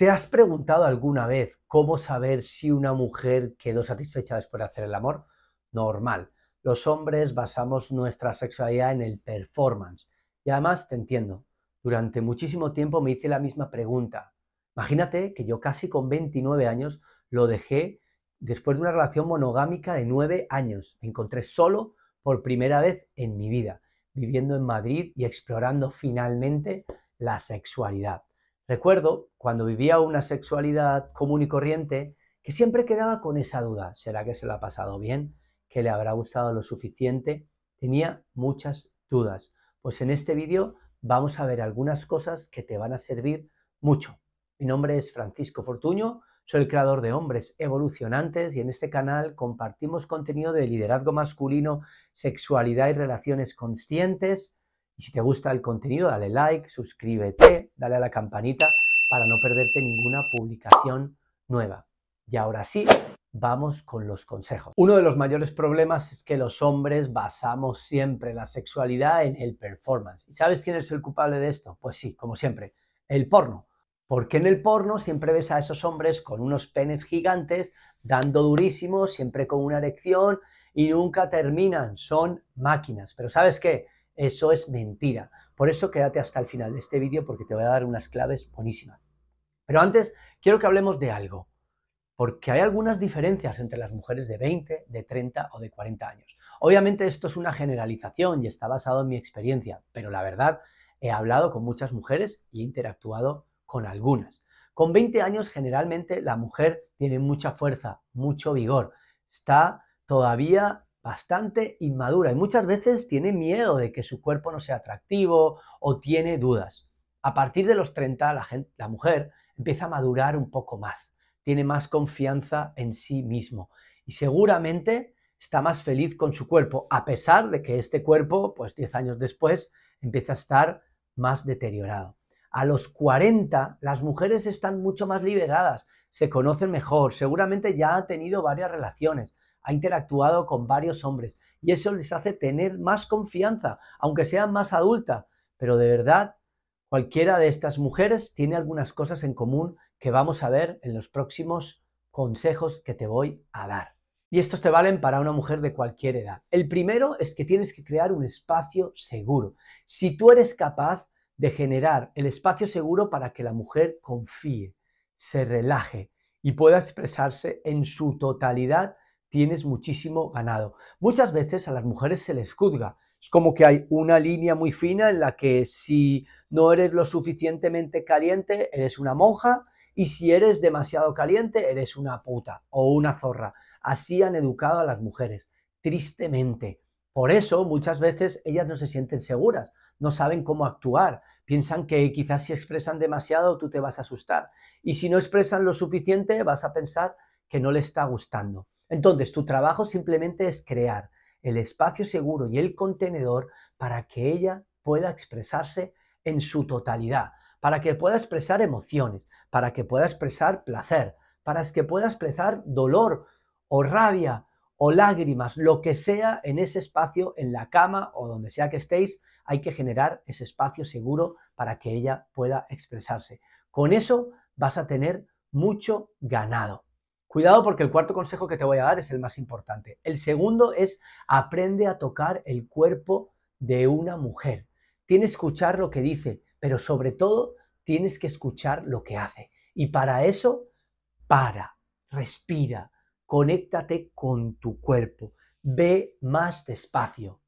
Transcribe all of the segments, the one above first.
¿Te has preguntado alguna vez cómo saber si una mujer quedó satisfecha después de hacer el amor? Normal. Los hombres basamos nuestra sexualidad en el performance. Y además, te entiendo, durante muchísimo tiempo me hice la misma pregunta. Imagínate que yo casi con 29 años lo dejé después de una relación monogámica de 9 años. Me encontré solo por primera vez en mi vida, viviendo en Madrid y explorando finalmente la sexualidad. Recuerdo cuando vivía una sexualidad común y corriente que siempre quedaba con esa duda. ¿Será que se la ha pasado bien? ¿Que le habrá gustado lo suficiente? Tenía muchas dudas. Pues en este vídeo vamos a ver algunas cosas que te van a servir mucho. Mi nombre es Francisco Fortuño, soy el creador de Hombres Evolucionantes y en este canal compartimos contenido de liderazgo masculino, sexualidad y relaciones conscientes, y si te gusta el contenido, dale like, suscríbete, dale a la campanita para no perderte ninguna publicación nueva. Y ahora sí, vamos con los consejos. Uno de los mayores problemas es que los hombres basamos siempre la sexualidad en el performance. ¿Y sabes quién es el culpable de esto? Pues sí, como siempre, el porno. Porque en el porno siempre ves a esos hombres con unos penes gigantes, dando durísimo, siempre con una erección y nunca terminan. Son máquinas. Pero ¿sabes qué? Eso es mentira. Por eso quédate hasta el final de este vídeo porque te voy a dar unas claves buenísimas. Pero antes quiero que hablemos de algo, porque hay algunas diferencias entre las mujeres de 20, de 30 o de 40 años. Obviamente esto es una generalización y está basado en mi experiencia, pero la verdad he hablado con muchas mujeres y he interactuado con algunas. Con 20 años generalmente la mujer tiene mucha fuerza, mucho vigor, está todavía bastante inmadura y muchas veces tiene miedo de que su cuerpo no sea atractivo o tiene dudas. A partir de los 30 la, mujer empieza a madurar un poco más, tiene más confianza en sí mismo y seguramente está más feliz con su cuerpo, a pesar de que este cuerpo, pues 10 años después, empieza a estar más deteriorado. A los 40 las mujeres están mucho más liberadas, se conocen mejor, seguramente ya ha tenido varias relaciones, ha interactuado con varios hombres y eso les hace tener más confianza, aunque sea más adulta. Pero de verdad, cualquiera de estas mujeres tiene algunas cosas en común que vamos a ver en los próximos consejos que te voy a dar. Y estos te valen para una mujer de cualquier edad. El primero es que tienes que crear un espacio seguro. Si tú eres capaz de generar el espacio seguro para que la mujer confíe, se relaje y pueda expresarse en su totalidad tienes muchísimo ganado. Muchas veces a las mujeres se les juzga. Es como que hay una línea muy fina en la que si no eres lo suficientemente caliente, eres una monja, y si eres demasiado caliente, eres una puta o una zorra. Así han educado a las mujeres, tristemente. Por eso muchas veces ellas no se sienten seguras, no saben cómo actuar, piensan que quizás si expresan demasiado tú te vas a asustar y si no expresan lo suficiente vas a pensar que no le está gustando. Entonces, tu trabajo simplemente es crear el espacio seguro y el contenedor para que ella pueda expresarse en su totalidad, para que pueda expresar emociones, para que pueda expresar placer, para que pueda expresar dolor o rabia o lágrimas, lo que sea en ese espacio, en la cama o donde sea que estéis, hay que generar ese espacio seguro para que ella pueda expresarse. Con eso vas a tener mucho ganado. Cuidado porque el cuarto consejo que te voy a dar es el más importante. El segundo es aprende a tocar el cuerpo de una mujer. Tienes que escuchar lo que dice, pero sobre todo tienes que escuchar lo que hace. Y para eso, para, respira, conéctate con tu cuerpo, ve más despacio.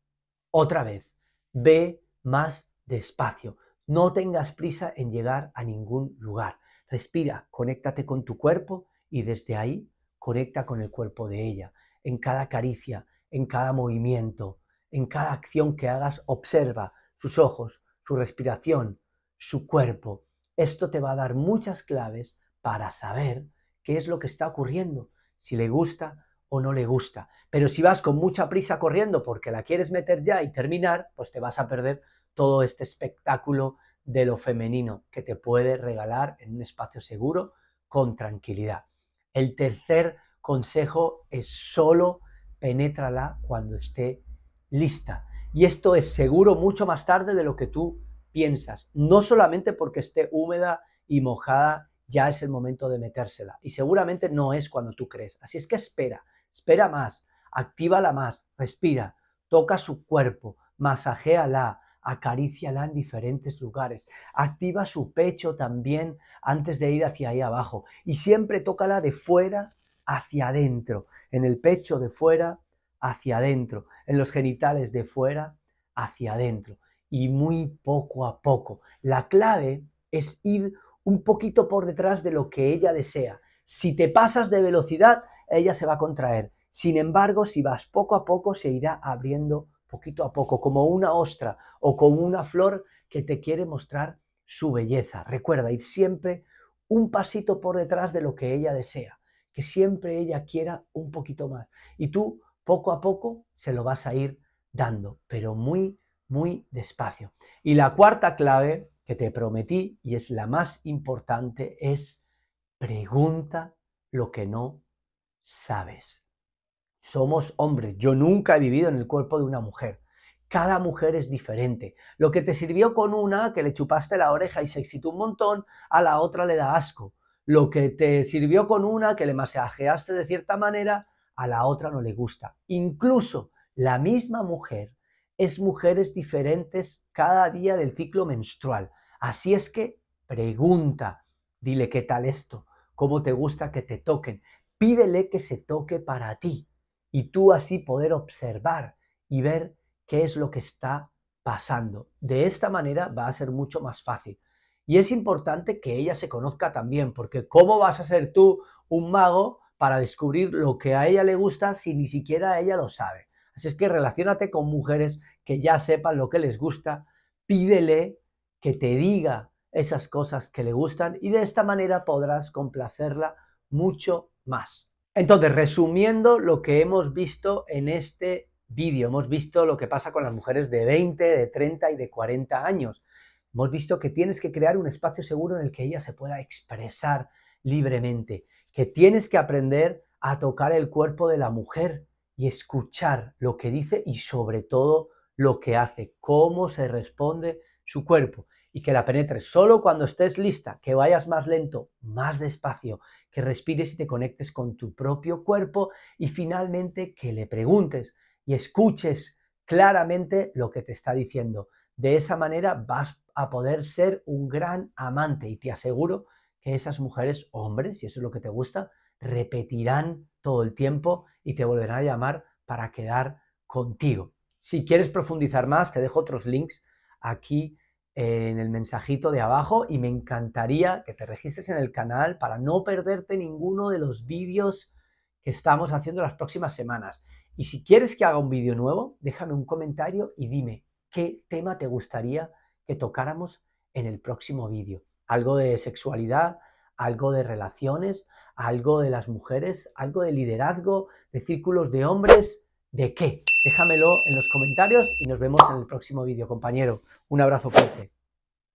Otra vez, ve más despacio. No tengas prisa en llegar a ningún lugar. Respira, conéctate con tu cuerpo y desde ahí conecta con el cuerpo de ella. En cada caricia, en cada movimiento, en cada acción que hagas, observa sus ojos, su respiración, su cuerpo. Esto te va a dar muchas claves para saber qué es lo que está ocurriendo, si le gusta o no le gusta. Pero si vas con mucha prisa corriendo porque la quieres meter ya y terminar, pues te vas a perder todo este espectáculo de lo femenino que te puede regalar en un espacio seguro con tranquilidad. El tercer consejo es solo penétrala cuando esté lista. Y esto es seguro mucho más tarde de lo que tú piensas. No solamente porque esté húmeda y mojada, ya es el momento de metérsela. Y seguramente no es cuando tú crees. Así es que espera, espera más, actívala más, respira, toca su cuerpo, masajéala, acaríciala en diferentes lugares, activa su pecho también antes de ir hacia ahí abajo y siempre tócala de fuera hacia adentro, en el pecho de fuera hacia adentro, en los genitales de fuera hacia adentro y muy poco a poco. La clave es ir un poquito por detrás de lo que ella desea. Si te pasas de velocidad, ella se va a contraer. Sin embargo, si vas poco a poco, se irá abriendo poquito a poco, como una ostra o como una flor que te quiere mostrar su belleza. Recuerda ir siempre un pasito por detrás de lo que ella desea, que siempre ella quiera un poquito más. Y tú poco a poco se lo vas a ir dando, pero muy, muy despacio. Y la cuarta clave que te prometí y es la más importante es pregunta lo que no sabes. Somos hombres. Yo nunca he vivido en el cuerpo de una mujer. Cada mujer es diferente. Lo que te sirvió con una, que le chupaste la oreja y se excitó un montón, a la otra le da asco. Lo que te sirvió con una, que le masajeaste de cierta manera, a la otra no le gusta. Incluso la misma mujer es mujeres diferentes cada día del ciclo menstrual. Así es que pregunta, dile qué tal esto, cómo te gusta que te toquen, pídele que se toque para ti y tú así poder observar y ver qué es lo que está pasando. De esta manera va a ser mucho más fácil. Y es importante que ella se conozca también, porque ¿cómo vas a ser tú un mago para descubrir lo que a ella le gusta si ni siquiera ella lo sabe? Así es que relacionate con mujeres que ya sepan lo que les gusta, pídele que te diga esas cosas que le gustan y de esta manera podrás complacerla mucho más. Entonces, resumiendo lo que hemos visto en este vídeo, hemos visto lo que pasa con las mujeres de 20, de 30 y de 40 años. Hemos visto que tienes que crear un espacio seguro en el que ella se pueda expresar libremente, que tienes que aprender a tocar el cuerpo de la mujer y escuchar lo que dice y sobre todo lo que hace, cómo se responde su cuerpo y que la penetres solo cuando estés lista, que vayas más lento, más despacio, que respires y te conectes con tu propio cuerpo y finalmente que le preguntes y escuches claramente lo que te está diciendo. De esa manera vas a poder ser un gran amante y te aseguro que esas mujeres, hombres, si eso es lo que te gusta, repetirán todo el tiempo y te volverán a llamar para quedar contigo. Si quieres profundizar más, te dejo otros links aquí en el mensajito de abajo y me encantaría que te registres en el canal para no perderte ninguno de los vídeos que estamos haciendo las próximas semanas. Y si quieres que haga un vídeo nuevo, déjame un comentario y dime qué tema te gustaría que tocáramos en el próximo vídeo. Algo de sexualidad, algo de relaciones, algo de las mujeres, algo de liderazgo, de círculos de hombres, ¿de qué? Déjamelo en los comentarios y nos vemos en el próximo vídeo, compañero. Un abrazo fuerte.